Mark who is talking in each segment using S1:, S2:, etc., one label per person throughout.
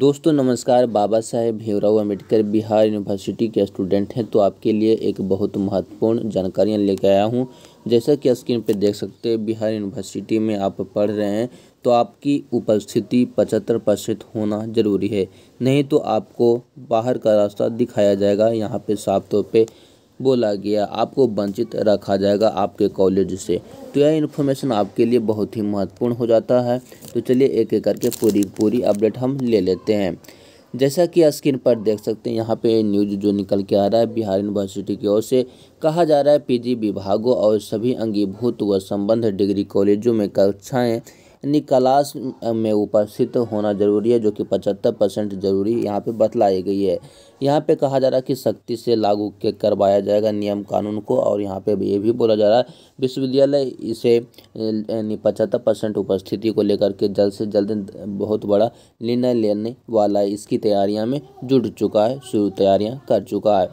S1: दोस्तों नमस्कार बाबा साहेब भीमराव अम्बेडकर बिहार यूनिवर्सिटी के स्टूडेंट हैं तो आपके लिए एक बहुत महत्वपूर्ण जानकारियां लेकर आया हूं जैसा कि स्क्रीन पर देख सकते हैं बिहार यूनिवर्सिटी में आप पढ़ रहे हैं तो आपकी उपस्थिति पचहत्तर प्रतिशत होना ज़रूरी है नहीं तो आपको बाहर का रास्ता दिखाया जाएगा यहाँ पर साफ तौर पर बोला गया आपको वंचित रखा जाएगा आपके कॉलेज से तो यह इन्फॉर्मेशन आपके लिए बहुत ही महत्वपूर्ण हो जाता है तो चलिए एक एक करके पूरी पूरी अपडेट हम ले लेते हैं जैसा कि स्क्रीन पर देख सकते हैं यहाँ पे न्यूज जो निकल के आ रहा है बिहार यूनिवर्सिटी की ओर से कहा जा रहा है पीजी विभागों और सभी अंगीभूत व संबंध डिग्री कॉलेजों में कक्षाएं निकलास में उपस्थित होना जरूरी है जो कि पचहत्तर परसेंट जरूरी यहाँ पे बतलाई गई है यहाँ पे कहा जा रहा है कि सख्ती से लागू के करवाया जाएगा नियम कानून को और यहाँ पे ये भी बोला जा रहा है विश्वविद्यालय इसे पचहत्तर परसेंट उपस्थिति को लेकर के जल्द से जल्द बहुत बड़ा निर्णय लेने वाला है इसकी तैयारियाँ में जुट चुका है शुरू तैयारियाँ कर चुका है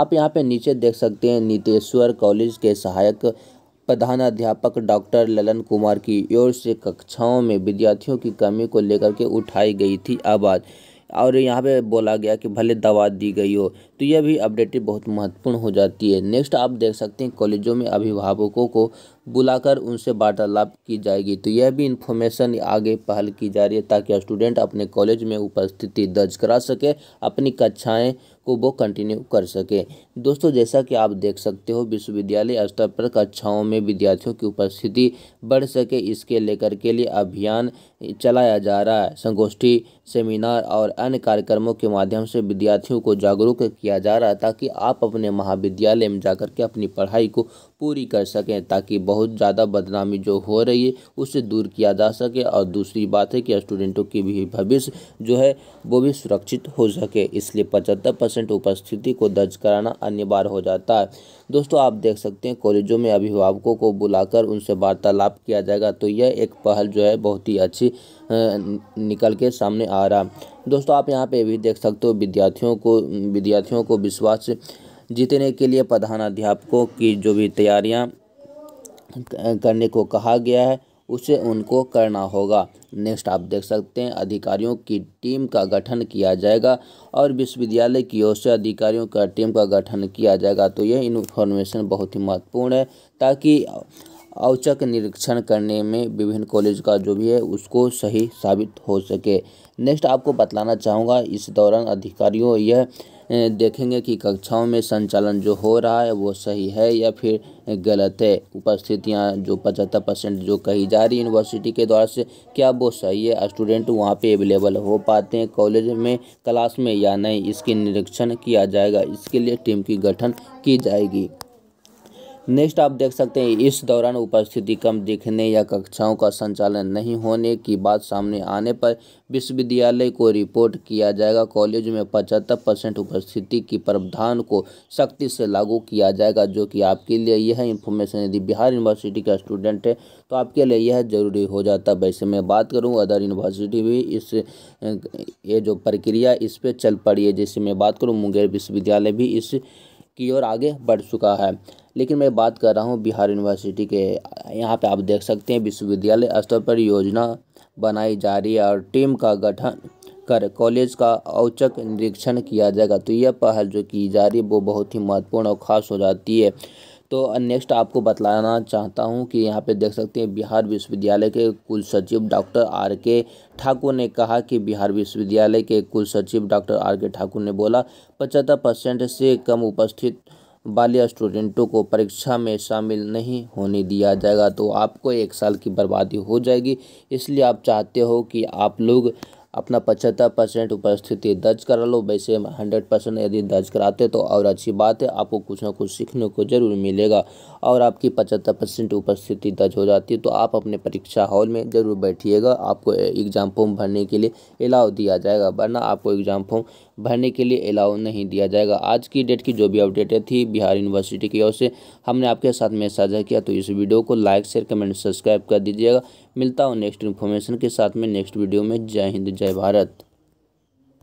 S1: आप यहाँ पे नीचे देख सकते हैं नीतेश्वर कॉलेज के सहायक प्रधानाध्यापक डॉक्टर ललन कुमार की ओर से कक्षाओं में विद्यार्थियों की कमी को लेकर के उठाई गई थी आवाज़ और यहाँ पे बोला गया कि भले दवा दी गई हो तो यह भी अपडेटेड बहुत महत्वपूर्ण हो जाती है नेक्स्ट आप देख सकते हैं कॉलेजों में अभिभावकों को बुलाकर उनसे वार्तालाप की जाएगी तो यह भी इन्फॉर्मेशन आगे पहल की जा रही है ताकि स्टूडेंट अपने कॉलेज में उपस्थिति दर्ज करा सके अपनी कक्षाएं को वो कंटिन्यू कर सके दोस्तों जैसा कि आप देख सकते हो विश्वविद्यालय स्तर पर कक्षाओं में विद्यार्थियों की उपस्थिति बढ़ सके इसके लेकर के लिए अभियान चलाया जा रहा है संगोष्ठी सेमिनार और अन्य कार्यक्रमों के माध्यम से विद्यार्थियों को जागरूक किया किया जा रहा है ताकि आप अपने महाविद्यालय में जाकर के अपनी पढ़ाई को पूरी कर सकें ताकि बहुत ज़्यादा बदनामी जो हो रही है उसे दूर किया जा सके और दूसरी बात है कि स्टूडेंटों की भी भविष्य जो है वो भी सुरक्षित हो सके इसलिए पचहत्तर परसेंट उपस्थिति को दर्ज कराना अनिवार्य हो जाता है दोस्तों आप देख सकते हैं कॉलेजों में अभिभावकों को बुलाकर उनसे वार्तालाप किया जाएगा तो यह एक पहल जो है बहुत ही अच्छी निकल के सामने आ रहा दोस्तों आप यहाँ पे भी देख सकते हो विद्यार्थियों को विद्यार्थियों को विश्वास जीतने के लिए प्रधानाध्यापकों की जो भी तैयारियाँ करने को कहा गया है उसे उनको करना होगा नेक्स्ट आप देख सकते हैं अधिकारियों की टीम का गठन किया जाएगा और विश्वविद्यालय की ओर से अधिकारियों का टीम का गठन किया जाएगा तो यह इन्फॉर्मेशन बहुत ही महत्वपूर्ण है ताकि औचक निरीक्षण करने में विभिन्न कॉलेज का जो भी है उसको सही साबित हो सके नेक्स्ट आपको बतलाना चाहूँगा इस दौरान अधिकारियों यह देखेंगे कि कक्षाओं में संचालन जो हो रहा है वो सही है या फिर गलत है उपस्थितियाँ जो पचहत्तर परसेंट जो कही जा रही यूनिवर्सिटी के द्वारा से क्या वो सही है स्टूडेंट वहाँ पे अवेलेबल हो पाते हैं कॉलेज में क्लास में या नहीं इसकी निरीक्षण किया जाएगा इसके लिए टीम की गठन की जाएगी नेक्स्ट आप देख सकते हैं इस दौरान उपस्थिति कम दिखने या कक्षाओं का संचालन नहीं होने की बात सामने आने पर विश्वविद्यालय को रिपोर्ट किया जाएगा कॉलेज में पचहत्तर परसेंट उपस्थिति की प्रावधान को सख्ती से लागू किया जाएगा जो कि आपके लिए यह इन्फॉर्मेशन यदि बिहार यूनिवर्सिटी का स्टूडेंट है तो आपके लिए यह जरूरी हो जाता वैसे मैं बात करूँ अदर यूनिवर्सिटी भी इस ये जो प्रक्रिया इस पर चल पड़ी है जैसे मैं बात करूँ मुंगेर विश्वविद्यालय भी इस की ओर आगे बढ़ चुका है लेकिन मैं बात कर रहा हूँ बिहार यूनिवर्सिटी के यहाँ पे आप देख सकते हैं विश्वविद्यालय स्तर पर योजना बनाई जा रही है और टीम का गठन कर कॉलेज का औचक निरीक्षण किया जाएगा तो यह पहल जो की जा रही है वो बहुत ही महत्वपूर्ण और ख़ास हो जाती है तो नेक्स्ट आपको बतलाना चाहता हूं कि यहां पे देख सकते हैं बिहार विश्वविद्यालय के कुल सचिव डॉक्टर आर के ठाकुर ने कहा कि बिहार विश्वविद्यालय के कुल सचिव डॉक्टर आर के ठाकुर ने बोला पचहत्तर परसेंट से कम उपस्थित वाले स्टूडेंटों को परीक्षा में शामिल नहीं होने दिया जाएगा तो आपको एक साल की बर्बादी हो जाएगी इसलिए आप चाहते हो कि आप लोग अपना पचहत्तर परसेंट उपस्थिति दर्ज करा लो वैसे हंड्रेड परसेंट यदि दर्ज कराते तो और अच्छी बात है आपको कुछ ना कुछ सीखने को ज़रूर मिलेगा और आपकी पचहत्तर परसेंट उपस्थिति दर्ज हो जाती है तो आप अपने परीक्षा हॉल में ज़रूर बैठिएगा आपको एग्ज़ाम फॉर्म भरने के लिए अलाउ दिया जाएगा वरना आपको एग्ज़ाम फॉर्म भरने के लिए अलाउ नहीं दिया जाएगा आज की डेट की जो भी अपडेटें थी बिहार यूनिवर्सिटी की ओर से हमने आपके साथ में साझा किया तो इस वीडियो को लाइक शेयर कमेंट सब्सक्राइब कर दीजिएगा मिलता हूँ नेक्स्ट इन्फॉर्मेशन के साथ में नेक्स्ट वीडियो में जय हिंद जय भारत